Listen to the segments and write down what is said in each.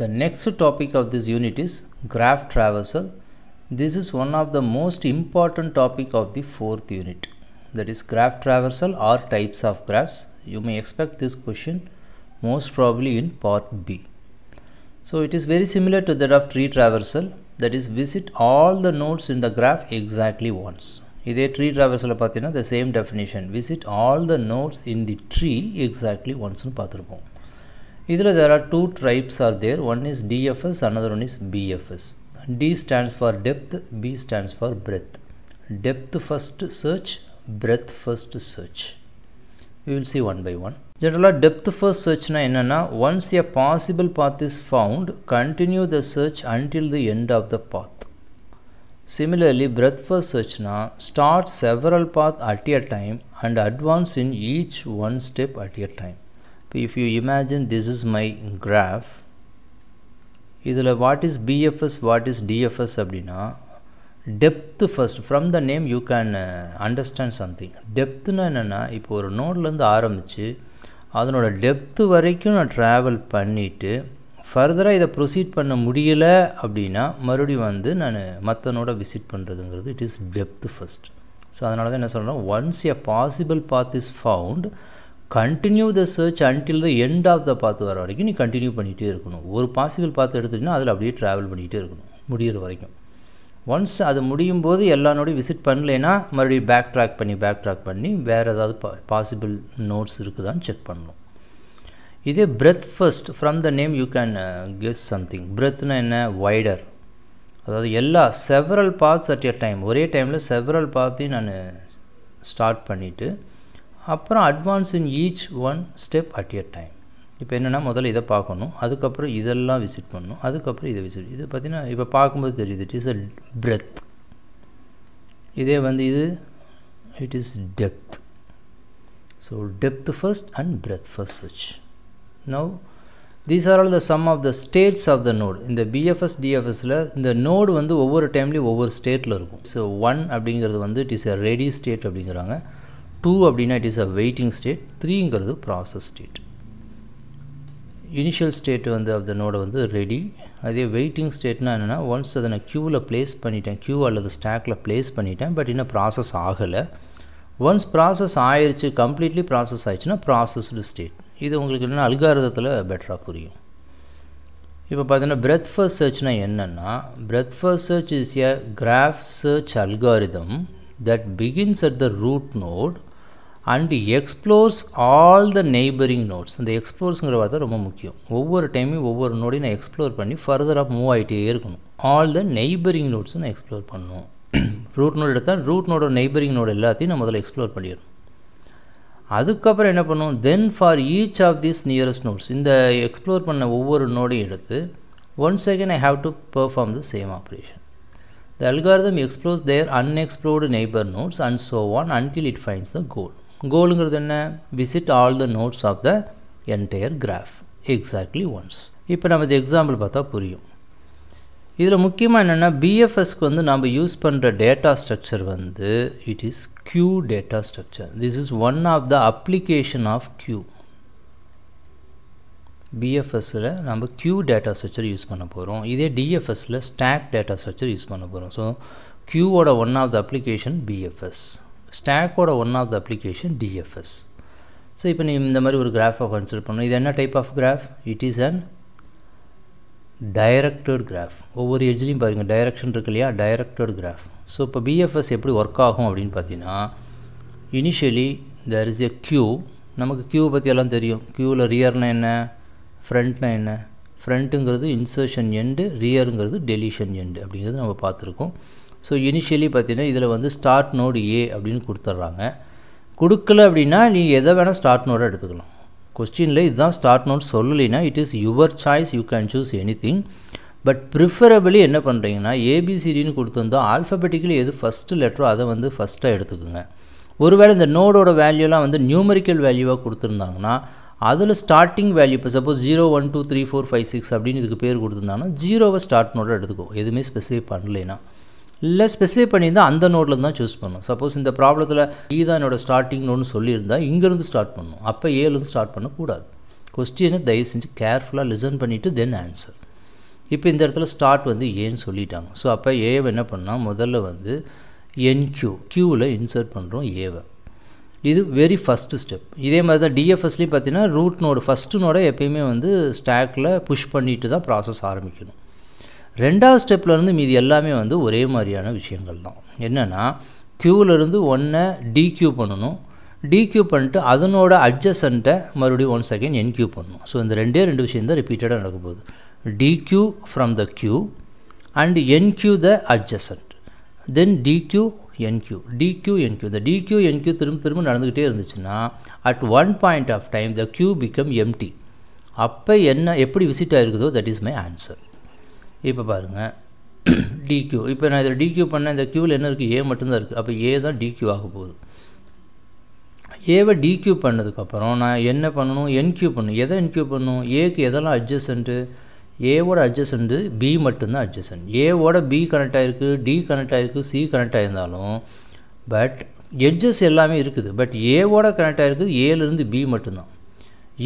The next topic of this unit is graph traversal. This is one of the most important topic of the fourth unit that is graph traversal or types of graphs. You may expect this question most probably in part B. So it is very similar to that of tree traversal that is visit all the nodes in the graph exactly once. இதே tree ட்ராவர்ஸில் பார்த்தீங்கன்னா the same definition visit all the nodes in the tree exactly ஒன்ஸ்னு பார்த்துருப்போம் here there are two types are there. One is DFS, another one is BFS. D stands for depth, B stands for breadth. Depth first search, breadth first search. We will see one by one. Generally, depth first search na inana, once a possible path is found, continue the search until the end of the path. Similarly, breadth first search na, start several path at a time and advance in each one step at a time. If you imagine this is my graph இதில் what is BFS what is DFS அப்படின்னா depth first from the name you can understand something டெப்த்துனா என்னென்னா இப்போ ஒரு நோட்லேருந்து ஆரம்பித்து அதனோட depth வரைக்கும் நான் ட்ராவல் பண்ணிவிட்டு ஃபர்தராக இதை ப்ரொசீட் பண்ண முடியலை அப்படின்னா மறுபடியும் வந்து நான் மற்றனோட விசிட் பண்ணுறதுங்கிறது it is depth first so அதனால தான் என்ன சொல்கிறேன் once a possible path is found continue the search until the end of the path வர வரைக்கும் நீ கண்டினியூ பண்ணிகிட்டே இருக்கணும் ஒரு பாசிபிள் பார்த்து எடுத்துட்டிங்கன்னா அதில் அப்படியே ட்ராவல் பண்ணிகிட்டே இருக்கணும் முடிகிற வரைக்கும் ஒன்ஸ் அது முடியும் போது எல்லாரோடய விசிட் பண்ணலைன்னா மறுபடியும் பேக் ட்ராக் பண்ணி பேக் ட்ராக் பண்ணி வேறு ஏதாவது பா பாசிபிள் நோட்ஸ் இருக்குதான்னு செக் பண்ணணும் இதே breadth first from the name you can guess something பிரெத்னா என்ன வைடர் அதாவது எல்லா several paths at a time ஒரே டைமில் செவரல் பாத்தையும் நான் ஸ்டார்ட் பண்ணிவிட்டு அப்புறம் advance in each one step at a time இப்போ என்னென்னா முதல்ல இதை பார்க்கணும் அதுக்கப்புறம் இதெல்லாம் விசிட் பண்ணணும் அதுக்கப்புறம் இதை விசிட் இது பார்த்திங்கன்னா இப்போ பார்க்கும்போது தெரியுது இட் இஸ் அ பிரெத் இதே வந்து இது it is depth so depth first and breadth first search now these are all the some of the states of the node இந்த பிஎஃப்எஸ் டிஎஃப்எஸில் இந்த நோடு வந்து ஒவ்வொரு டைம்லேயும் ஒவ்வொரு ஸ்டேட்டில் இருக்கும் ஸோ ஒன் அப்படிங்கிறது வந்து it is a ready state அப்படிங்கிறாங்க டூ அப்படின்னா it is a waiting state த்ரீங்கிறது ப்ராசஸ் ஸ்டேட் இனிஷியல் ஸ்டேட் வந்து அந்த த வந்து ரெடி அதே வெயிட்டிங் ஸ்டேட்னா என்னென்னா ஒன்ஸ் அதை நான் க்யூவில் ப்ளேஸ் பண்ணிட்டேன் க்யூ அல்லது ஸ்டாக்கில் ப்ளேஸ் பண்ணிட்டேன் பட் இன்னும் ப்ராசஸ் ஆகலை ஒன்ஸ் ப்ராசஸ் ஆயிடுச்சு கம்ப்ளீட்லி ப்ராசஸ் ஆயிடுச்சுன்னா ப்ராசஸ்டு ஸ்டேட் இது உங்களுக்கு என்ன அல்காரதத்தில் பெட்டராக புரியும் இப்போ பார்த்தீங்கன்னா பிரெத் ஃபர்ஸ்ட் சர்ச்னா என்னென்னா breadth first search is a graph search algorithm that begins at the root node and explores all the neighbouring nodes இந்த எக்ஸ்ப்ளோர்ஸுங்கிற வார்த்தை ரொம்ப முக்கியம் ஒவ்வொரு டைமையும் ஒவ்வொரு நோடையும் நான் எக்ஸ்ப்ளோர் பண்ணி ஃபர்தராக மூவ் ஆகிட்டே இருக்கணும் ஆல் த நெய்பரிங் நோட்ஸும் நான் எக்ஸ்ப்ளோர் பண்ணணும் ரூட் நோட் எடுத்தால் ரூட் நோட நெய்பரிங் நோடு எல்லாத்தையும் நான் முதல்ல எக்ஸ்ப்ளோர் பண்ணிடணும் அதுக்கப்புறம் என்ன பண்ணுவோம் then for each of these nearest nodes இந்த எக்ஸ்ப்ளோர் பண்ண ஒவ்வொரு நோடையும் எடுத்து one second I have to perform the same operation the algorithm explores their unexplored neighbour nodes and so on until it finds the goal கோலுங்கிறது என்ன visit all the nodes of the entire graph exactly once இப்போ நம்ம இது example பார்த்தா புரியும் இதில் முக்கியமாக என்னென்னா பிஎஃப்எஸ்க்கு வந்து நம்ம யூஸ் பண்ணுற டேட்டா ஸ்ட்ரக்சர் வந்து it is queue data structure this is one of the application of queue பிஎஃப்எஸில் நம்ம க்யூ டேட்டா ஸ்ட்ரக்சர் யூஸ் பண்ண போகிறோம் இதே டிஎஃப்எஸில் ஸ்டாக் டேட்டா ஸ்ட்ரக்சர் யூஸ் பண்ண போகிறோம் ஸோ க்யூவோட one of the application BFS ஸ்டாக்கோட one of the application DFS so இப்போ நீ இந்த மாதிரி ஒரு கிராஃபை கன்சிடர் பண்ணணும் இது என்ன type of graph it is undirected graph ஒவ்வொரு எஜ்லையும் பாருங்கள் டைரக்ஷன் இருக்கு இல்லையா டைரக்டட் கிராஃப் ஸோ இப்போ பிஎஃப்எஸ் எப்படி ஒர்க் ஆகும் அப்படின்னு பார்த்தீங்கன்னா initially there is a queue நமக்கு க்யூ பற்றி எல்லாம் தெரியும் க்யூவில் ரியர்னால் என்ன ஃப்ரண்ட்னால் என்ன ஃப்ரண்ட்டுங்கிறது இன்சர்ஷன் எண்டு ரியருங்கிறது டெலிஷன் எண்டு அப்படிங்கிறது நம்ம பார்த்துருக்கோம் ஸோ இனிஷியலி பார்த்தீங்கன்னா இதில் வந்து ஸ்டார்ட் நோடு ஏ அப்படின்னு கொடுத்துட்றாங்க கொடுக்கல அப்படின்னா நீங்கள் எதை வேணால் ஸ்டார்ட் நோடாக எடுத்துக்கலாம் கொஸ்டினில் இதுதான் ஸ்டார்ட் நோட் சொல்லலைன்னா it is your choice you can choose anything but preferably என்ன பண்ணுறீங்கன்னா ஏபிசிடின்னு கொடுத்துருந்தோம் ஆல்ஃபபெட்டிக்கலி எது ஃபஸ்ட்டு லெட்டரோ அதை வந்து ஃபஸ்ட்டாக எடுத்துக்கோங்க ஒருவேளை இந்த நோடோட வேல்யூலாம் வந்து நியூமரிக்கல் வேல்யூவாக கொடுத்துருந்தாங்கன்னா அதில் ஸ்டார்டிங் வேல்யூ இப்போ suppose zero one two three four five six அப்படின்னு இதுக்கு பேர் கொடுத்துருந்தாங்கன்னா ஜீரோவை ஸ்டார்ட் நோட எடுத்துக்கும் எதுவுமே ஸ்பெசிஃபை பண்ணலைன்னா இல்லை ஸ்பெசிஃபை பண்ணியிருந்தால் அந்த நோட்டில் தான் சூஸ் பண்ணும் சப்போஸ் இந்த ப்ராப்ளத்தில் ஈ e தான் என்னோடய ஸ்டார்டிங் நோட்னு சொல்லியிருந்தால் இங்கேருந்து ஸ்டார்ட் பண்ணணும் அப்போ ஏலேருந்து ஸ்டார்ட் பண்ணக்கூடாது கொஸ்டினை தயவு செஞ்சு கேர்ஃபுல்லாக லிசன் பண்ணிவிட்டு தென் ஆன்சர் இப்போ இந்த இடத்துல ஸ்டார்ட் வந்து ஏன்னு சொல்லிட்டாங்க ஸோ அப்போ ஏவை என்ன பண்ணால் முதல்ல வந்து என்கியூ கியூவில் இன்சர்ட் பண்ணுறோம் ஏவை இது வெரி ஃபஸ்ட்டு ஸ்டெப் இதே மாதிரி தான் டிஎஃப்எஸ்லேயும் பார்த்தீங்கன்னா ரூட் நோடு ஃபஸ்ட்டு நோடை எப்பயுமே வந்து ஸ்டாக்கில் புஷ் பண்ணிட்டு தான் ப்ராசஸ் ஆரம்பிக்கணும் ரெண்டாவது ஸ்டெப்லேருந்து மீதி எல்லாமே வந்து ஒரே மாதிரியான விஷயங்கள் தான் என்னென்னா க்யூவிலேருந்து ஒன்றை டிக்யூ பண்ணணும் டிக்யூ பண்ணிட்டு அதனோட அட்ஜஸ்டண்ட்டை மறுபடியும் ஒன் செகண்ட் என்கியூ பண்ணணும் ஸோ இந்த ரெண்டே ரெண்டு விஷயம் தான் ரிப்பீட்டடாக நடக்க போகுது dequeue from the queue and enqueue the adjacent then dequeue enqueue dequeue enqueue இந்த டிக்யூ என்கியூ திரும்ப திரும்ப நடந்துக்கிட்டே இருந்துச்சுன்னா at one point of time the queue become empty அப்போ என்ன எப்படி விசிட் ஆகிருக்குதோ தட் இஸ் மை ஆன்சர் இப்போ பாருங்கள் டிக்யூ இப்போ நான் இதில் டிக்யூ பண்ணேன் இந்த க்யூவில் என்ன இருக்குது ஏ மட்டும்தான் இருக்குது அப்போ ஏ தான் டிக்யூ ஆக போகுது ஏவை டிக்யூ பண்ணதுக்கப்புறம் நான் என்ன பண்ணணும் என்கியூ பண்ணணும் எதை என்கியூ பண்ணணும் ஏக்கு எதெல்லாம் அட்ஜஸ்டன்ட்டு ஏவோட அட்ஜஸ்டன்ட்டு பி மட்டும்தான் அட்ஜஸ்டன்ட் ஏவோட பி கனெக்ட் ஆகிருக்கு டி கனெக்ட் ஆகிருக்கு சி கனெக்ட் ஆகியிருந்தாலும் பட் எட்ஜஸ் எல்லாமே இருக்குது பட் ஏவோட கனெக்ட் ஆகிருக்குது ஏலேருந்து பி மட்டும்தான்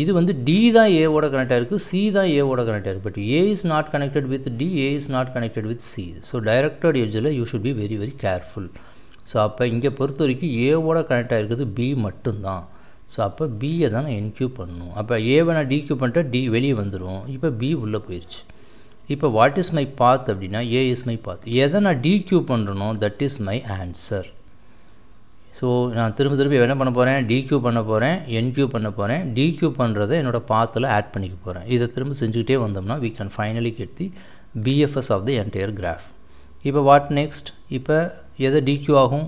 இது வந்து டி தான் ஏவோட கனெக்டாக இருக்குது சி தான் ஏவோட கனெக்டாக இருக்குது but A is not connected with D A is not connected with C so directed எட்ஜில் you should be very very careful so அப்போ இங்கே பொறுத்த வரைக்கும் ஏவோட கனெக்டாக இருக்குது பி மட்டும்தான் ஸோ அப்போ பியை தான் நான் என்கியூ பண்ணணும் அப்போ ஏவை நான் டிக்யூ பண்ணிட்டா டி வெளியே வந்துடும் இப்போ பி உள்ளே போயிடுச்சு இப்போ வாட் இஸ் மை பாத் அப்படின்னா ஏ இஸ் மை பாத் எதை நான் டிக்யூ பண்ணுறனோ that is my answer so நான் திரும்ப திரும்ப என்ன பண்ண போகிறேன் டிக்யூ பண்ண போகிறேன் என்கியூ பண்ண போகிறேன் டிக்யூ பண்ணுறதை என்னோடய பாத்தில் ஆட் பண்ணிக்க போகிறேன் இதை திரும்ப செஞ்சுக்கிட்டே வந்தோம்னா we can finally get the BFS of the entire graph இப்போ வாட் நெக்ஸ்ட் இப்போ எதை டிக்யூ ஆகும்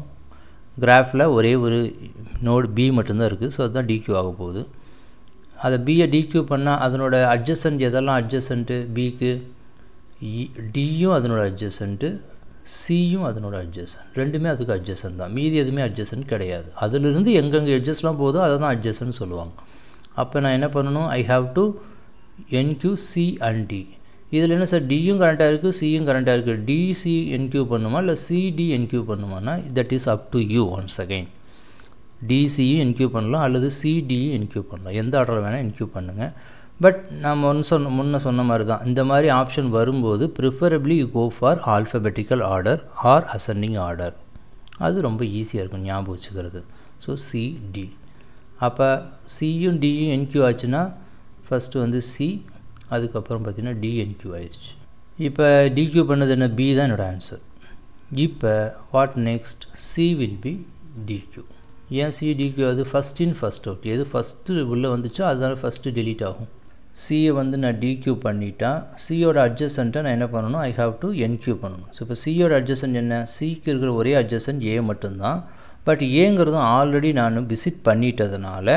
கிராஃபில் ஒரே ஒரு நோடு பி மட்டும்தான் இருக்குது ஸோ அதுதான் டிக்யூ ஆக போகுது அதை பியை டிக்யூ பண்ணால் அதனோட அட்ஜஸ்டன்ட் எதெல்லாம் அட்ஜஸ்டன்ட்டு பிக்கு டியும் e, அதனோட அட்ஜஸ்டன்ட்டு சியும் அதனோட அட்ஜசன் ரெண்டுமே அதுக்கு அட்ஜஸ்டன் தான் மீதி எதுவுமே அட்ஜஸ்டன் கிடையாது அதிலிருந்து எங்கெங்கே அட்ஜஸ்ட்லாம் போதோ அதை தான் அட்ஜஸ்ட்னு சொல்லுவாங்க அப்போ நான் என்ன பண்ணணும் I have to enqueue C and D இதில் என்ன சார் டியும் கரெக்டாக இருக்குது சியும் கரெக்டாக இருக்குது டிசி என்கியூ பண்ணுமா இல்லை சிடி என்கியூ பண்ணுமானா that is up to you once again டிசியும் என்கியூ பண்ணலாம் அல்லது சிடியும் என்கியூ பண்ணலாம் எந்த ஆர்டரில் வேணால் என்கியூ பண்ணுங்கள் பட் நம்ம ஒன்று சொன்ன முன்ன சொன்ன மாதிரி தான் இந்த மாதிரி ஆப்ஷன் வரும்போது preferably you go for alphabetical order or ascending order அது ரொம்ப ஈஸியாக இருக்கும் ஞாபகம் வச்சுக்கிறது ஸோ சி டி அப்போ சியும் டியும் என்கியூ ஆச்சுன்னா ஃபஸ்ட்டு வந்து சி அதுக்கப்புறம் பார்த்திங்கன்னா டி என்கியூ ஆயிடுச்சு இப்போ டிக்யூ பண்ணது என்ன பி தான் என்னோடய ஆன்சர் இப்போ what next C will be dequeue ஏன் சி டிக்யூ அது ஃபஸ்ட் இன் ஃபஸ்ட் அவுட் எது ஃபஸ்ட்டு உள்ளே வந்துச்சோ அதனால் ஃபஸ்ட்டு டெலீட் ஆகும் சியை வந்து நான் டிக்யூ பண்ணிட்டேன் சியோட அட்ஜஸ்டண்ட்டை நான் என்ன பண்ணணும் ஐ ஹாவ் டு என்க்யூ பண்ணணும் ஸோ இப்போ சியோட அட்ஜஸ்டன்ட் என்ன சிக்கு இருக்கிற ஒரே அட்ஜஸ்டன்ட் ஏ மட்டும்தான் பட் ஏங்கிறதும் ஆல்ரெடி நான் விசிட் பண்ணிட்டதுனால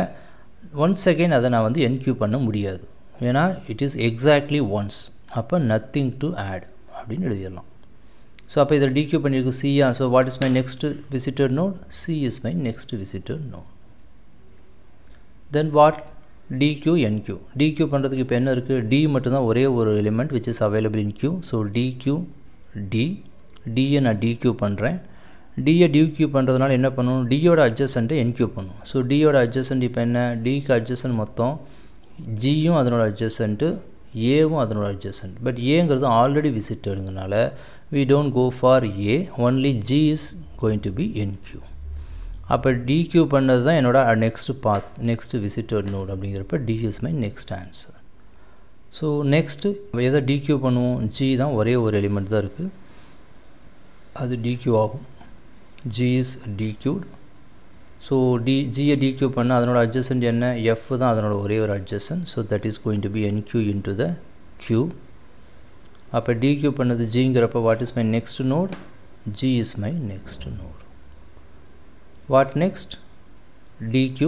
ஒன்ஸ் அகெயின் அதை நான் வந்து என்க்யூ பண்ண முடியாது ஏன்னா இட் இஸ் எக்ஸாக்ட்லி ஒன்ஸ் அப்போ நத்திங் டு ஆட் அப்படின்னு எழுதிடலாம் ஸோ அப்போ இதில் டிக்யூ பண்ணியிருக்கு சியா so what is my next visitor node C is my next visitor node then what dequeue enqueue dequeue பண்ணுறதுக்கு இப்போ என்ன இருக்குது டி மட்டும்தான் ஒரே ஒரு element which is available in queue so dequeue D டியை நான் டிக்யூ பண்ணுறேன் டியை டிக்யூ பண்ணுறதுனால என்ன பண்ணணும் டியோட அட்ஜஸ்டண்ட்டை என்கியூ பண்ணும் ஸோ டியோட அட்ஜஸ்டண்ட் இப்போ என்ன டிக்கு அட்ஜஸ்டன்ட் மொத்தம் ஜியும் அதனோட அட்ஜஸ்டண்ட்டு ஏவும் அதனோட அட்ஜஸ்டன்ட் பட் ஏங்கிறது ஆல்ரெடி விசிட்டடுங்கனால we don't go for A only G is going to be en enqueue அப்போ டிக்யூ பண்ணது தான் என்னோடய next path next visitor node அப்படிங்கிறப்ப D is my next answer so next எதை டிக்யூ பண்ணுவோம் ஜி தான் ஒரே ஒரு எலிமெண்ட் தான் இருக்குது அது டிக்யூ ஆகும் G is dequeued so D ஜியை டிக்யூ பண்ண அதனோட அட்ஜஸ்டன்ட் என்ன எஃப் தான் அதனோட ஒரே ஒரு adjacent so that is going to be enqueue to the queue அப்போ டிக்யூ பண்ணது ஜிங்கிறப்ப what is my next node G is my next node what next dq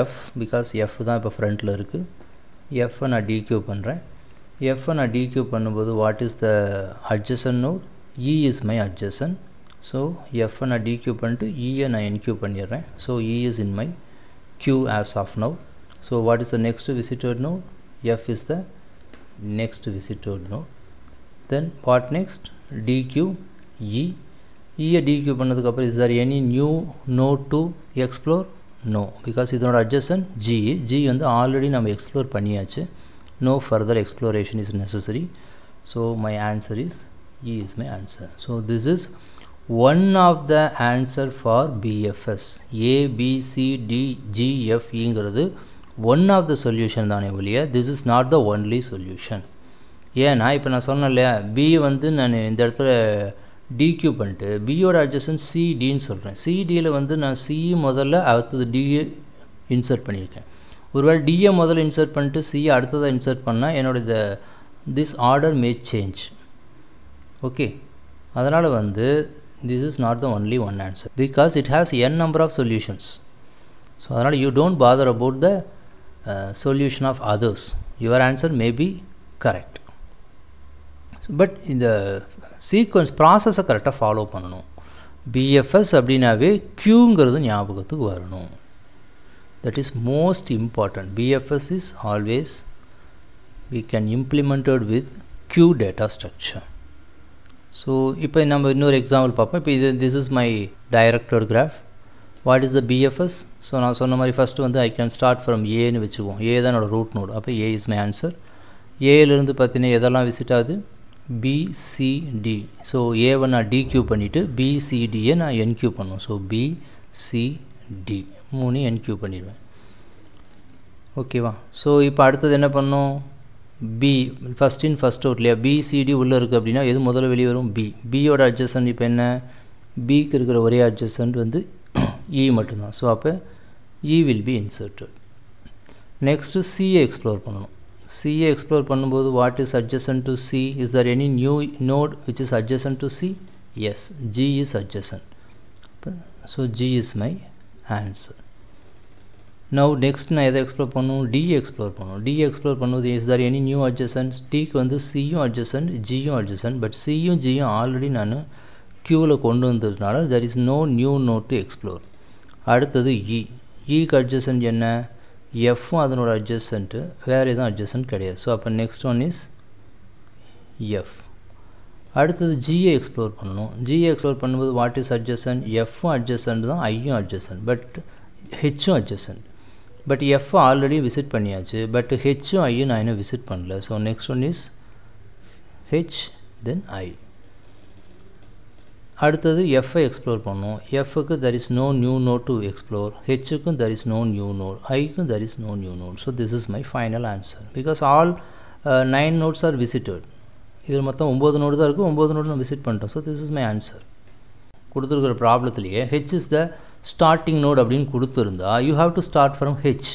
f because f தான் இப்ப फ्रंटல இருக்கு f انا dq பண்றேன் f انا dq பண்ணும்போது what is the adjacent node e is my adjacent so f انا dq பண்ணிட்டு e انا nq பண்ணிறேன் so e is in my q as of now so what is the next visitor node f is the next visitor node then what next dq e இயை dequeue பண்ணதுக்கப்புறம் is there any new node to explore no because இதனோட adjacent G G வந்து ஆல்ரெடி நம்ம explore பண்ணியாச்சு no further exploration is necessary so my answer is E is my answer so this is one of the answer for BFS ஏபிசிடிஜிஎஃப்இங்கிறது one of the solution தானே ஒழிய this is not the only solution ஏன்னா இப்போ நான் சொன்னேன் இல்லையா B வந்து நான் இந்த இடத்துல dq பண்ணிட்டு b or adjacent cd ன்னு சொல்றேன் cd ல வந்து நான் c முதல்ல அடுத்து d insert பண்ணிருக்கேன் ஒருவேளை d ய முதல்ல இன்சர்ட் பண்ணிட்டு c அடுத்து தான் இன்சர்ட் பண்ணா என்னோட this order may change okay அதனால வந்து this is not the only one answer because it has n number of solutions so அதனால you don't bother about the uh, solution of others your answer may be correct but in the sequence ப்ராசஸை கரெக்டாக follow பண்ணணும் BFS அப்படின்னாவே க்யூங்கிறது ஞாபகத்துக்கு வரணும் that is most important BFS is always we can implemented with queue data structure so இப்போ நம்ம இன்னொரு எக்ஸாம்பிள் பார்ப்போம் இப்போ இது this is my directed graph what is the BFS so நான் சொன்ன மாதிரி ஃபஸ்ட்டு வந்து ஐ கேன் ஸ்டார்ட் ஃப்ரம் ஏன்னு வச்சுக்குவோம் ஏ தான் என்னோடய ரூட் நோடு அப்போ ஏ இஸ் மை ஆன்சர் ஏலேருந்து பார்த்தீங்கன்னா எதெல்லாம் விசிட் ஆகுது பிசிடி ஸோ ஏவை நான் டிக்யூ பண்ணிவிட்டு பிசிடியை நான் என்கியூ பண்ணும் ஸோ பிசிடி மூணு என்கியூ பண்ணிடுவேன் ஓகேவா ஸோ இப்போ அடுத்தது என்ன பண்ணும் B first in first out இல்லையா பிசிடி உள்ளே இருக்குது அப்படின்னா எது முதல்ல வெளியே வரும் பி பியோட அட்ஜஸ்டன் இப்போ என்ன பிக்கு இருக்கிற ஒரே அட்ஜஸ்டன்ட் வந்து இ e மட்டும்தான் ஸோ அப்போ E will be inserted next சியை எக்ஸ்ப்ளோர் பண்ணணும் சிஏ எக்ஸ்ப்ளோர் பண்ணும்போது what is adjacent to C is there any new node which is adjacent to C yes G is adjacent so G is my answer now next நான் எதை explore பண்ணும் D explore பண்ணும் D explore பண்ணுவது is there any new adjacents டிக்கு வந்து சியும் adjacent ஜியும் adjacent but சியும் ஜியும் ஆல்ரெடி நான் க்யூவில் கொண்டு வந்ததுனால there is no new node to explore அடுத்தது இ இக்கு அட்ஜசன்ட் என்ன எஃப்பும் அதனோட அட்ஜஸ்டன்ட்டு வேறு எதுவும் அட்ஜஸ்டன்ட் கிடையாது ஸோ அப்போ நெக்ஸ்ட் ஒன் இஸ் எஃப் அடுத்தது ஜிஏ எக்ஸ்ப்ளோர் பண்ணணும் ஜிஏ எக்ஸ்ப்ளோர் பண்ணும்போது வாட் இஸ் அட்ஜஸ்டன் எஃப்பும் அட்ஜஸ்டன்ட் தான் ஐயும் அட்ஜஸ்டன் பட் ஹெச்சும் adjacent but F already visit பண்ணியாச்சு பட் ஹெச்சும் ஐயும் நான் இன்னும் விசிட் பண்ணல so next one is H then I அடுத்தது எஃப்ஐ எக்ஸ்ப்ளோர் பண்ணும் எஃப்க்கு there is no new node to explore ஹெச்சுக்கும் there is no new node ஐக்கும் there is no new node so this is my final answer because all nine nodes are visited இதில் மொத்தம் ஒம்பது node தான் இருக்குது ஒம்பது நோட் நான் visit பண்ணிட்டோம் so this is my answer கொடுத்துருக்குற ப்ராப்ளத்திலேயே H is the starting node அப்படின்னு கொடுத்துருந்தா you have to start from H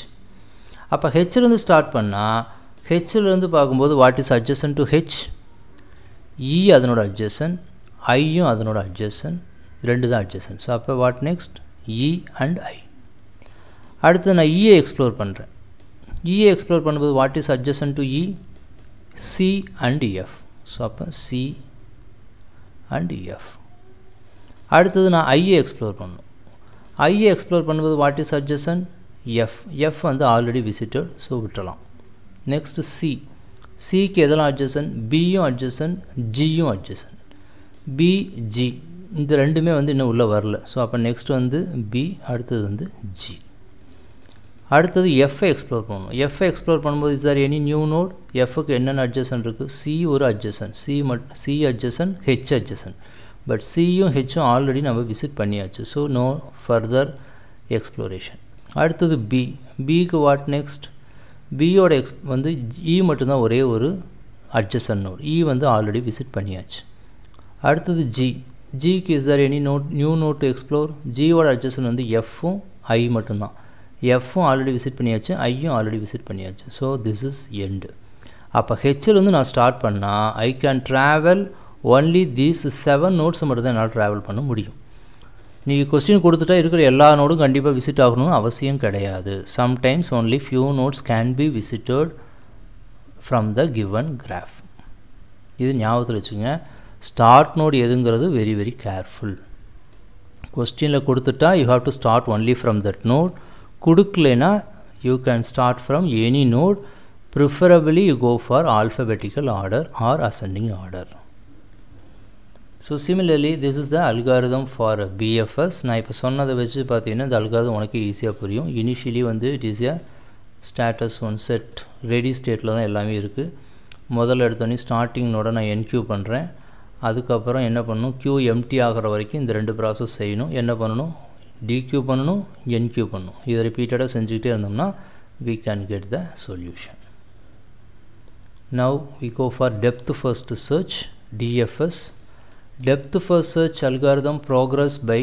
அப்போ ஹெச்லேருந்து ஸ்டார்ட் பண்ணால் ஹெச்லேருந்து பார்க்கும்போது what is adjacent to H E அதனோட அட்ஜஸ்டன் ஐயும் அதனோட அட்ஜஸ்டன் ரெண்டு தான் அட்ஜஸ்டன் ஸோ அப்போ what next E and I அடுத்து நான் இஏ எக்ஸ்ப்ளோர் பண்ணுறேன் இஏ எக்ஸ்ப்ளோர் பண்ணும்போது what is adjacent to E C and F so அப்போ சி அண்ட் எஃப் அடுத்தது நான் ஐஏ எக்ஸ்ப்ளோர் பண்ணும் ஐஏ எக்ஸ்ப்ளோர் பண்ணும்போது what is adjacent F F வந்து ஆல்ரெடி விசிட்டட் ஸோ விட்டலாம் நெக்ஸ்ட்டு சி சிக்கு எதெல்லாம் அட்ஜஸ்டன் பியும் அட்ஜஸ்டன் ஜியும் அட்ஜஸ்டன் பிஜி இந்த ரெண்டுமே வந்து இன்னும் உள்ளே வரல ஸோ அப்போ நெக்ஸ்ட் வந்து பி அடுத்தது வந்து ஜி அடுத்தது எஃப்ஐ எக்ஸ்ப்ளோர் பண்ணணும் எஃப்ஐ எக்ஸ்ப்ளோர் பண்ணும்போது is are any new node எஃப்க்கு என்னென்ன அட்ஜஸ்டன் இருக்குது சி ஒரு அட்ஜஸ்டன் சி மட் C adjacent H adjacent but சியும் ஹெச்சும் ஆல்ரெடி நம்ம விசிட் பண்ணியாச்சு ஸோ நோ ஃபர்தர் எக்ஸ்ப்ளோரேஷன் அடுத்தது பி பிக்கு வாட் நெக்ஸ்ட் பியோட எக்ஸ் வந்து இ e மட்டும்தான் ஒரே ஒரு அட்ஜஸ்டன் நோட் இ வந்து ஆல்ரெடி விசிட் பண்ணியாச்சு அடுத்தது ஜி ஜிக்கு is there any node new node to explore ஜியோட அட்ஜஸ்ட்மெண்ட் வந்து எஃப்பும் ஐ மட்டும்தான் எஃப்பும் ஆல்ரெடி விசிட் பண்ணியாச்சு ஐயும் ஆல்ரெடி விசிட் பண்ணியாச்சு ஸோ திஸ் இஸ் எண்டு அப்போ ஹெச்எல் வந்து நான் ஸ்டார்ட் பண்ணால் I can travel only these seven nodes மட்டும் தான் என்னால் ட்ராவல் பண்ண முடியும் நீங்கள் கொஸ்டின் கொடுத்துட்டா இருக்கிற எல்லா நோடும் கண்டிப்பாக விசிட் ஆகணும்னு அவசியம் கிடையாது sometimes only few nodes can be visited from the given graph இது ஞாபகத்தில் வச்சுக்கோங்க ஸ்டார்ட் நோட் எதுங்கிறது வெரி வெரி கேர்ஃபுல் கொஸ்டினில் கொடுத்துட்டா you have to start only from that node கொடுக்கலனா you can start from any node preferably you go for alphabetical order or ascending order so similarly this is the algorithm for BFS நான் இப்போ சொன்னதை வச்சு பார்த்தீங்கன்னா இந்த algorithm உனக்கு ஈஸியாக புரியும் இனிஷியலி வந்து it is a status one set ready ஸ்டேட்டில் தான் எல்லாமே இருக்குது முதல்ல எடுத்தோடனே ஸ்டார்டிங் நான் என்க்யூ பண்ணுறேன் அதுக்கப்புறம் என்ன பண்ணணும் க்யூ எம்டி ஆகிற வரைக்கும் இந்த ரெண்டு ப்ராசஸ் செய்யணும் என்ன பண்ணணும் டிக்யூ பண்ணணும் என்கியூ பண்ணணும் இதை ரிப்பீட்டடாக செஞ்சுக்கிட்டே இருந்தோம்னா we can get the solution now we go for depth first search DFS depth first search algorithm progress by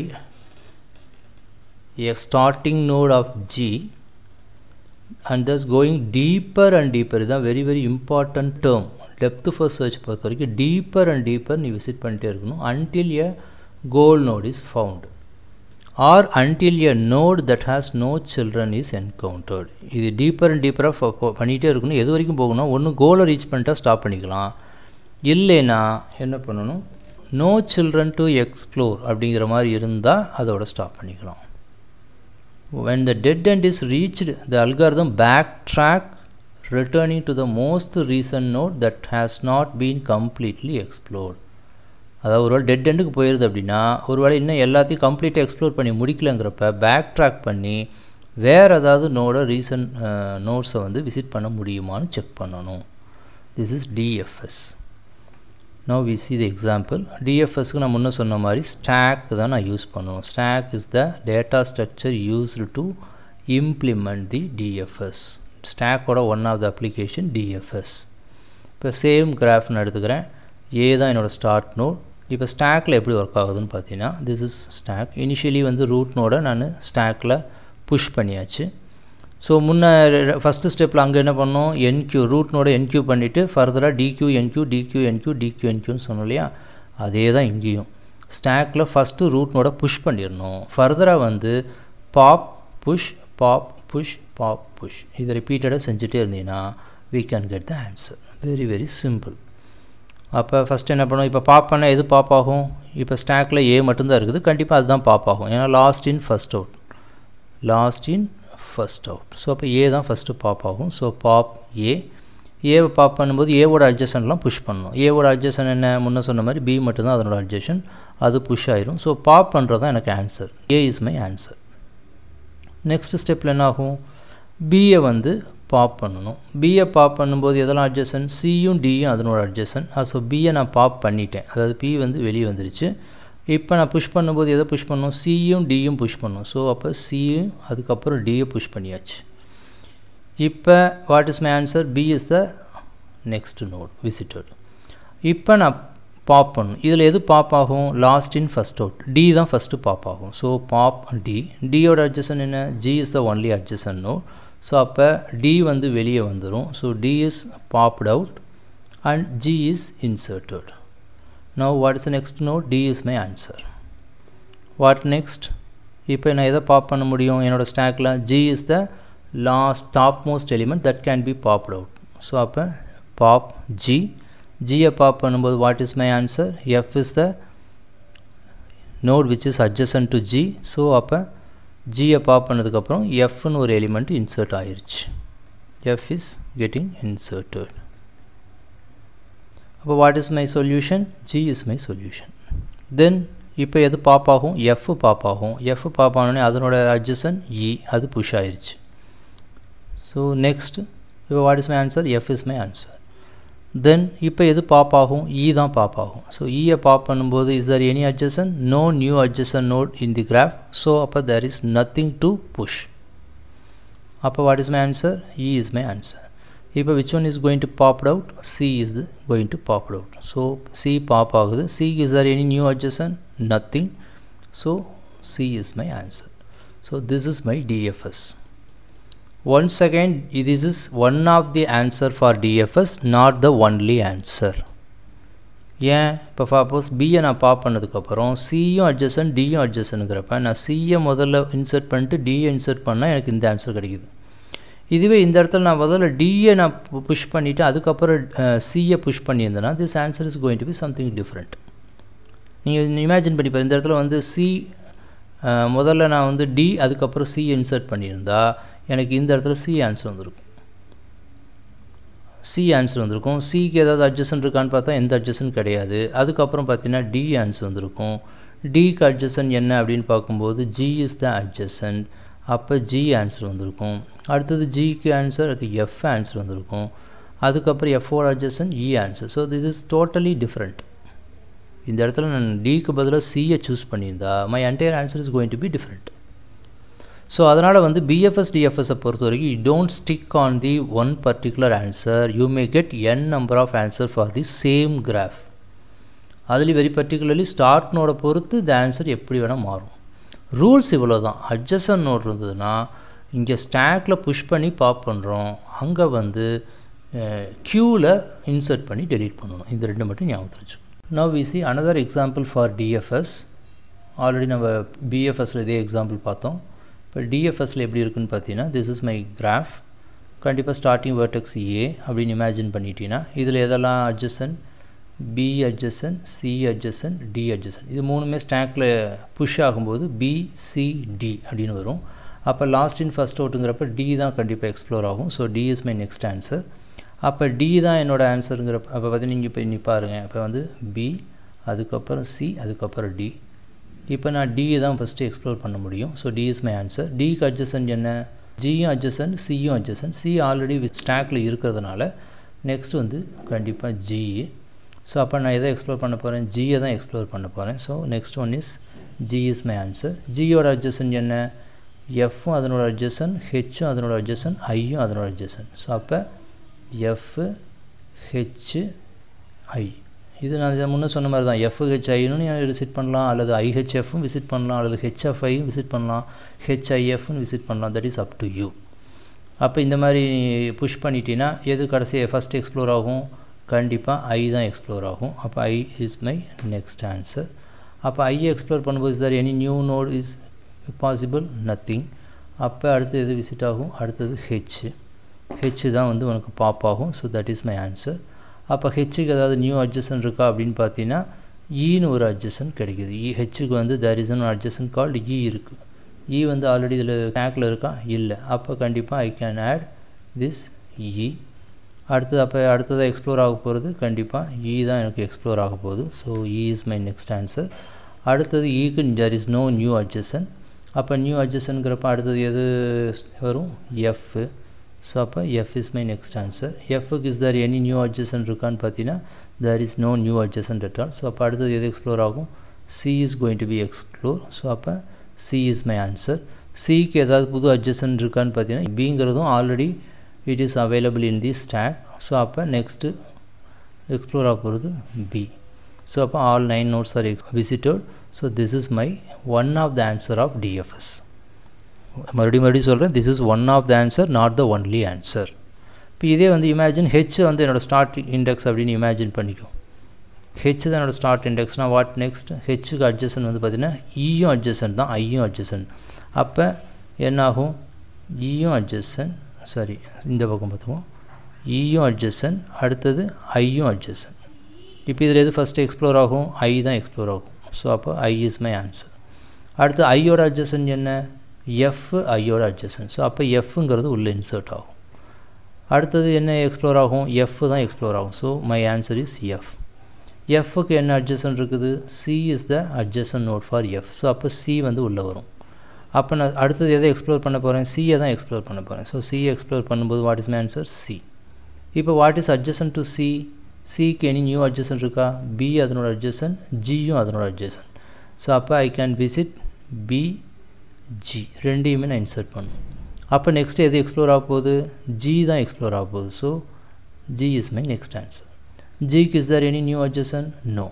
a starting node of G and thus going deeper and deeper இதுதான் very very important term depth first search பொறுத்த வரைக்கும் deeper and deeper நீ visit பண்ணிட்டே இருக்கணும் until a goal node is found or until a node that has no children is encountered இது deeper and டீப்பராக பண்ணிகிட்டே இருக்கணும் எது வரைக்கும் போகணும் ஒன்று கோலை ரீச் பண்ணிட்டா ஸ்டாப் பண்ணிக்கலாம் இல்லைன்னா என்ன பண்ணணும் நோ சில்ட்ரன் டு எக்ஸ்ப்ளோர் அப்படிங்கிற மாதிரி இருந்தால் அதோட ஸ்டாப் பண்ணிக்கலாம் when the dead end is is the the backtrack returning to the most recent node that has not been completely explored அதாவது ஒரு வேளை டெட் எண்டுக்கு போயிடுது அப்படின்னா ஒரு வேளை இன்னும் எல்லாத்தையும் கம்ப்ளீட்டாக எக்ஸ்ப்ளோர் பண்ணி முடிக்கலங்கிறப்ப பேக் ட்ராக் பண்ணி வேறு ஏதாவது நோட ரீசன்ட் நோட்ஸை வந்து விசிட் பண்ண முடியுமான்னு செக் பண்ணணும் this is DFS no we see the example டிஎஃப்எஸ்க்கு நான் முன்னே சொன்ன மாதிரி ஸ்டாக் தான் நான் யூஸ் பண்ணுவோம் stack is the data structure used to implement the DFS ஸ்டாக்கோட one of the application DFS இப்போ சேம் கிராஃப்னு எடுத்துக்கிறேன் ஏ தான் என்னோடய ஸ்டார்ட் நோட் இப்போ ஸ்டாக்கில் எப்படி ஒர்க் ஆகுதுன்னு பார்த்தீங்கன்னா திஸ் இஸ் ஸ்டாக் இனிஷியலி வந்து ரூட் நோடை நான் ஸ்டாக்கில் புஷ் பண்ணியாச்சு ஸோ முன்னே ஃபஸ்ட்டு ஸ்டெப்பில் அங்கே என்ன பண்ணோம் என்கியூ ரூட் நோட என்கியூ பண்ணிவிட்டு ஃபர்தராக டிக்யூ என்கியூ டிக்யூ என்கியூ டிக்யூ என்கியூன்னு சொன்னோம் இல்லையா அதே தான் இங்கேயும் ஸ்டாக்கில் ஃபஸ்ட்டு ரூட் நோட புஷ் பண்ணிடணும் ஃபர்தராக வந்து pop push pop push pop push இதை ரிப்பீட்டடாக செஞ்சுட்டே இருந்தீங்கன்னா we can get the answer very very simple அப்போ ஃபஸ்ட்டு என்ன பண்ணோம் இப்போ பாப் பண்ணால் எது பாப் ஆகும் இப்போ ஸ்டாக்கில் ஏ மட்டும்தான் இருக்குது கண்டிப்பாக அதுதான் பாப் ஆகும் ஏன்னா last in first out last in first out so அப்போ ஏ தான் ஃபஸ்ட்டு பாப் ஆகும் ஸோ பாப் ஏ ஏவை பாப் பண்ணும்போது ஏவோட அட்ஜஷன்லாம் புஷ் பண்ணணும் ஏவோட அட்ஜஷன் என்ன முன்னே சொன்ன மாதிரி பி மட்டும்தான் அதனோட அட்ஜஷன் அது புஷ் ஆயிரும் ஸோ பாப் பண்ணுறது தான் எனக்கு answer A is my answer next ஸ்டெப்பில் என்ன ஆகும் பிஏ வந்து பாப் பண்ணணும் பிஏ பாப் பண்ணும்போது எதெல்லாம் அட்ஜஸ்டன் சியும் டியும் அதனோட அட்ஜஸ்டன் ஸோ பிஏ நான் பாப் பண்ணிட்டேன் அதாவது பி வந்து வெளியே வந்துருச்சு இப்போ நான் புஷ் பண்ணும்போது எதை புஷ் பண்ணணும் சியும் டியும் புஷ் பண்ணணும் ஸோ அப்போ சியும் அதுக்கப்புறம் டியை புஷ் பண்ணியாச்சு இப்போ what is my answer B is the next node visitor இப்போ நான் பாப் பண்ணும் இதில் எது பாப் ஆகும் last in first out D தான் ஃபஸ்ட்டு பாப் ஆகும் ஸோ பாப் டி டியோட அட்ஜஸ்டன் என்ன G is the only adjacent node so அப்போ டி வந்து வெளியே வந்துடும் so D is popped out and G is inserted no what is next no D is my answer what next இப்போ நான் எதை pop பண்ண முடியும் என்னோடய ஸ்டாக்கில் G is the last top most element that can be popped out so அப்போ pop G ஜியை pop பண்ணும்போது what is my answer F is the node which is adjacent to G so அப்போ g-ய pop பண்ணதுக்கு அப்புறம் f ன்னு ஒரு element insert ஆயிருச்சு f is getting inserted அப்ப what is my solution g is my solution then இப்போ எது பாப் ஆகும் f பாப் ஆகும் f பாப் பண்ணனே அதனோட அட்ஜசன் e அது புஷ் ஆயிருச்சு so next இப்போ what is my answer f is my answer then இப்ப எது pop ஆகும் e தான் pop out. so e ய pop பண்ணும்போது is there any adjacent no new adjacent node in the graph so அப்ப there is nothing to push அப்ப what is my answer e is my answer இப்ப which one is going to pop out c is going to pop out so c pop ஆகுது c is there any new adjacent nothing so c is my answer so this is my dfs Once again, this is one of the answer for DFS, not the only answer. ஏன் இப்போ suppose பியை நான் pop பண்ணதுக்கப்புறம் சியும் அட்ஜஸ்டன் டியும் அட்ஜஸ்டனுங்கிறப்ப நான் சியை முதல்ல insert பண்ணிட்டு டியை insert பண்ணால் எனக்கு இந்த ஆன்சர் கிடைக்குது இதுவே இந்த இடத்துல நான் முதல்ல டியை நான் புஷ் பண்ணிவிட்டு அதுக்கப்புறம் சியை புஷ் பண்ணியிருந்தேன்னா this answer is going to be something different நீங்கள் இமேஜின் பண்ணி இந்த இடத்துல வந்து சி முதல்ல நான் வந்து டி அதுக்கப்புறம் சி இன்சர்ட் பண்ணியிருந்தா எனக்கு இந்த இடத்துல சி ஆன்சர் வந்திருக்கும் சி ஆன்சர் வந்திருக்கும் சிக்கு ஏதாவது அட்ஜஸ்டன் இருக்கான்னு பார்த்தா எந்த அட்ஜஸ்டன் கிடையாது அதுக்கப்புறம் பார்த்தீங்கன்னா டி ஆன்சர் வந்திருக்கும் டிக்கு அட்ஜஸ்டன் என்ன அப்படின்னு பார்க்கும்போது ஜி இஸ் த அட்ஜஸ்டன் அப்போ ஜி ஆன்சர் வந்திருக்கும் அடுத்தது ஜிக்கு ஆன்சர் அது எஃப் ஆன்சர் வந்திருக்கும் அதுக்கப்புறம் F or adjacent E answer so this is totally different இந்த இடத்துல நான் டிக்கு பதிலாக சியை சூஸ் பண்ணியிருந்தா my entire answer is going to be different so அதனால் வந்து பிஎஃப்எஸ் டிஎஃப்எஸை பொறுத்த வரைக்கும் you don't stick on the one particular answer you may get N number of answer for the same graph அதுலேயும் வெரி பர்டிகுலர்லி ஸ்டார்ட் நோடை பொறுத்து இந்த answer எப்படி வேணால் மாறும் ரூல்ஸ் இவ்வளோ தான் அட்ஜஸ்டன் நோட் இருந்ததுன்னா இங்கே ஸ்டாக்கில் புஷ் பண்ணி பாப் பண்ணுறோம் அங்கே வந்து க்யூவில் இன்சர்ட் பண்ணி டெலீட் பண்ணணும் இந்த ரெண்டு மட்டும் ஞாபகத்தில் வச்சு now easy another example for DFS already நம்ம பிஎஃப்எஸில் இதே எக்ஸாம்பிள் பார்த்தோம் இப்போ டிஎஃப்எஸில் எப்படி இருக்குன்னு பார்த்தீங்கன்னா திஸ் இஸ் மை கிராஃப் கண்டிப்பாக ஸ்டார்டிங் வேர்டெக்ஸ் ஏ அப்படின்னு இமேஜின் பண்ணிட்டீங்கன்னா இதில் எதெல்லாம் adjacent B adjacent C adjacent D adjacent இது மூணுமே ஸ்டாக்கில் புஷ் ஆகும்போது பி சி டி அப்படின்னு வரும் அப்போ லாஸ்ட் இன் ஃபஸ்ட் அவுட்டுங்கிறப்ப டி தான் கண்டிப்பாக எக்ஸ்ப்ளோர் ஆகும் so D is my next answer அப்போ டி தான் என்னோடய ஆன்சருங்கிறப்ப அப்போ பார்த்தீங்கன்னா நீங்கள் இப்போ நிற்பாருங்க இப்போ வந்து பி அதுக்கப்புறம் சி அதுக்கப்புறம் டி இப்போ நான் டி தான் ஃபஸ்ட்டு எக்ஸ்ப்ளோர் பண்ண முடியும் so D is my answer டிக்கு அட்ஜஸ்டன்ட் என்ன ஜியும் அட்ஜஸ்டன்ட் சியும் அட்ஜஸ்டன்ட் சி ஆல்ரெடி வித் ஸ்டாக்கில் இருக்கிறதுனால நெக்ஸ்ட் வந்து கண்டிப்பாக ஜி ஸோ அப்போ நான் எதை எக்ஸ்ப்ளோர் பண்ண போகிறேன் ஜியை தான் எக்ஸ்ப்ளோர் பண்ண போகிறேன் so next one is G is my answer ஜியோட அட்ஜஸ்டன்ட் என்ன எஃப்பும் அதனோட அட்ஜஸ்டன் ஹெச்சும் அதனோட அட்ஜஸ்டன் ஐயும் அதனோட அட்ஜஸ்டன் ஸோ அப்போ எஃப் ஹெச் ஐ இது நான் இதை முன்னே சொன்ன மாதிரி தான் எஃப்ஹெச்ஐனும் நீங்கள் விசிட் பண்ணலாம் அல்லது ஐஹெச்எஃப்பும் விசிட் பண்ணலாம் அல்லது ஹெச்எஃப்ஐயும் விசிட் பண்ணலாம் ஹெச்ஐஎஃப்னு விசிட் பண்ணலாம் that is up to you அப்போ இந்த மாதிரி புஷ் பண்ணிட்டீங்கன்னா எது கடைசி ஃபஸ்ட் எக்ஸ்ப்ளோர் ஆகும் கண்டிப்பாக ஐ தான் எக்ஸ்ப்ளோர் ஆகும் அப்போ I is my next answer அப்போ ஐ எக்ஸ்ப்ளோர் பண்ணும்போது is there any new node is possible nothing அப்போ அடுத்து எது விசிட் ஆகும் அடுத்தது ஹெச் ஹெச் தான் வந்து உனக்கு பாப் ஆகும் so that is my answer அப்போ ஹெச்சுக்கு ஏதாவது நியூ அட்ஜஸன் இருக்கா அப்படின்னு பார்த்தீங்கன்னா ஈன்னு e ஒரு அட்ஜஸன் கிடைக்குது இ e, ஹெச்சுக்கு வந்து there is an adjacent called E இருக்குது இ வந்து ஆல்ரெடி இதில் கேக்கில் இருக்கா இல்லை அப்போ கண்டிப்பாக I can add this E e. அடுத்தது அப்போ அடுத்ததாக எக்ஸ்ப்ளோர் ஆக போகிறது கண்டிப்பாக இ தான் எனக்கு எக்ஸ்ப்ளோர் ஆக போகுது so E is my next answer அடுத்தது ஈக்கு there is no new adjacent அப்போ நியூ அட்ஜஸ்டனுங்கிறப்ப அடுத்தது எது வரும் எஃப் ஸோ அப்போ F is my next answer எஃப்க்கு is there any new adjacent இருக்கான்னு பார்த்தீங்கன்னா there is no new adjacent return so அப்போ அடுத்தது எது எக்ஸ்ப்ளோர் ஆகும் C is going to be explore so அப்போ சி இஸ் மை ஆன்சர் சிக்கு ஏதாவது புது அட்ஜஸ்டன் இருக்கான்னு பார்த்தீங்கன்னா பிங்கிறதும் already it is available in the stack so அப்போ நெக்ஸ்ட்டு எக்ஸ்ப்ளோர் ஆக போகிறது பி ஸோ அப்போ all nine nodes are visited so this is my one of the answer of DFS மறுபடியும் மறுபடியும் சொல்கிறேன் this is one of the answer not the only answer இப்போ இதே வந்து இமேஜின் ஹெச் வந்து என்னோடய ஸ்டார்ட் இண்டெக்ஸ் அப்படின்னு இமேஜின் பண்ணிக்கும் ஹெச் தான் என்னோடய ஸ்டார்ட் இண்டெக்ஸ்னால் வாட் நெக்ஸ்ட் ஹெச்சுக்கு அட்ஜஸ்டன் வந்து பார்த்தீங்கன்னா இயும் e அட்ஜஸ்டன் தான் ஐயும் அட்ஜஸ்டன் அப்போ என்னாகும் இயும் அட்ஜஸ்டன் சாரி இந்த பக்கம் பார்த்துவோம் இயும் e அட்ஜஸ்டன் அடுத்தது ஐயும் அட்ஜஸ்டன் இப்போ இதில் எது ஃபஸ்ட்டு எக்ஸ்ப்ளோர் ஆகும் ஐ தான் எக்ஸ்ப்ளோர் ஆகும் ஸோ அப்போ ஐ இஸ் மை ஆன்சர் அடுத்து ஐயோட அட்ஜஸ்டன் என்ன எஃப் ஐயோட அட்ஜஸ்டன் ஸோ அப்போ எஃப்ங்கிறது உள்ளே இன்சர்ட் ஆகும் அடுத்தது என்ன எக்ஸ்ப்ளோர் ஆகும் எஃப் தான் எக்ஸ்ப்ளோர் ஆகும் so my answer is F எஃப்க்கு என்ன அட்ஜஸ்டன் இருக்குது C is the adjacent node for F so அப்போ சி வந்து உள்ளே வரும் அப்போ நான் அடுத்தது எதை எக்ஸ்ப்ளோர் பண்ண போகிறேன் சியை தான் எக்ஸ்ப்ளோர் பண்ண போகிறேன் ஸோ சி எக்ஸ்ப்ளோர் பண்ணும்போது what is my answer C இப்போ what is adjacent to C சிக்கு எனி நியூ அட்ஜஸ்டன் இருக்கா பி அதனோட அட்ஜஸ்டன் ஜியும் அதனோட அட்ஜஸ்டன் ஸோ அப்போ I can visit B G. Rendi mean insert one. Upper next day the explore up the G the explore up so G is my next answer. G is there any new adjacent? No.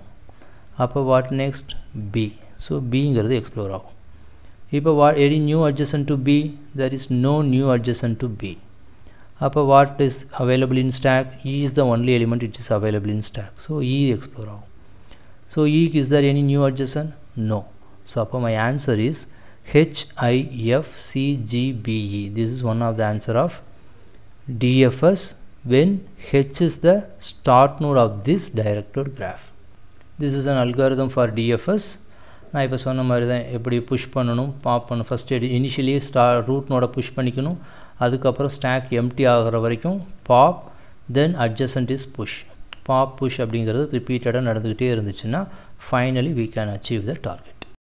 Upper what next? B. So B is the explore up. If what any new adjacent to B, there is no new adjacent to B. Upper what is available in stack? E is the only element which is available in stack. So E explore out. So E is there any new adjacent? No. So upper my answer is HIFCGBE. This is one of the answer of DFS when H is the start node of this directed graph. This is an algorithm for DFS. நான் இப்போ சொன்ன மாதிரி தான் எப்படி push பண்ணணும் pop பண்ணணும் first initially ஸ்டா root நோட புஷ் பண்ணிக்கணும் அதுக்கப்புறம் ஸ்டாக் எம்டி ஆகிற வரைக்கும் pop then adjacent is push pop push அப்படிங்கிறது ரிப்பீட்டடாக நடந்துக்கிட்டே இருந்துச்சுன்னா finally we can achieve the target